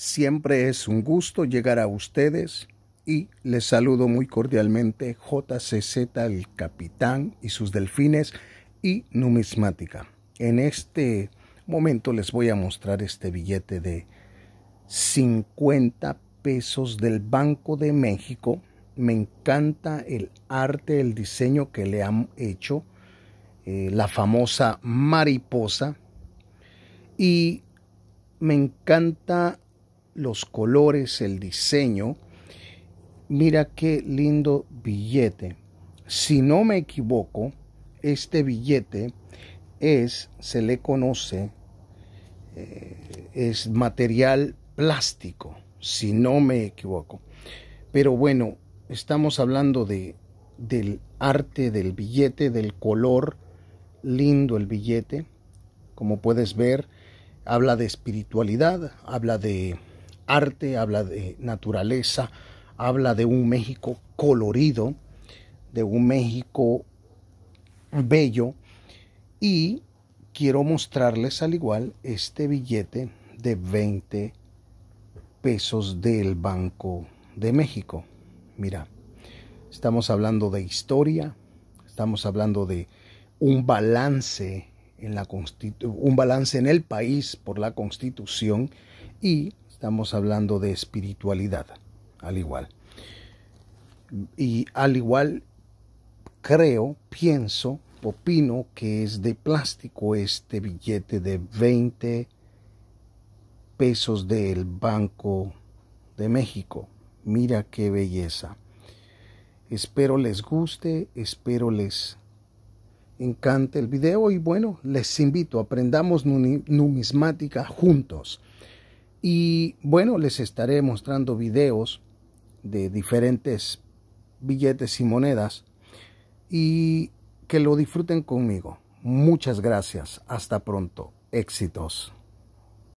Siempre es un gusto llegar a ustedes y les saludo muy cordialmente JCZ, el capitán y sus delfines y numismática. En este momento les voy a mostrar este billete de 50 pesos del Banco de México. Me encanta el arte, el diseño que le han hecho, eh, la famosa mariposa. Y me encanta los colores, el diseño. Mira qué lindo billete. Si no me equivoco, este billete es, se le conoce, eh, es material plástico, si no me equivoco. Pero bueno, estamos hablando de, del arte del billete, del color, lindo el billete, como puedes ver, habla de espiritualidad, habla de arte, habla de naturaleza, habla de un México colorido, de un México bello. Y quiero mostrarles al igual este billete de 20 pesos del Banco de México. Mira, estamos hablando de historia, estamos hablando de un balance en la un balance en el país por la Constitución y Estamos hablando de espiritualidad, al igual. Y al igual, creo, pienso, opino que es de plástico este billete de 20 pesos del Banco de México. Mira qué belleza. Espero les guste, espero les encante el video y bueno, les invito, aprendamos numismática juntos. Y bueno, les estaré mostrando videos de diferentes billetes y monedas y que lo disfruten conmigo. Muchas gracias. Hasta pronto. Éxitos.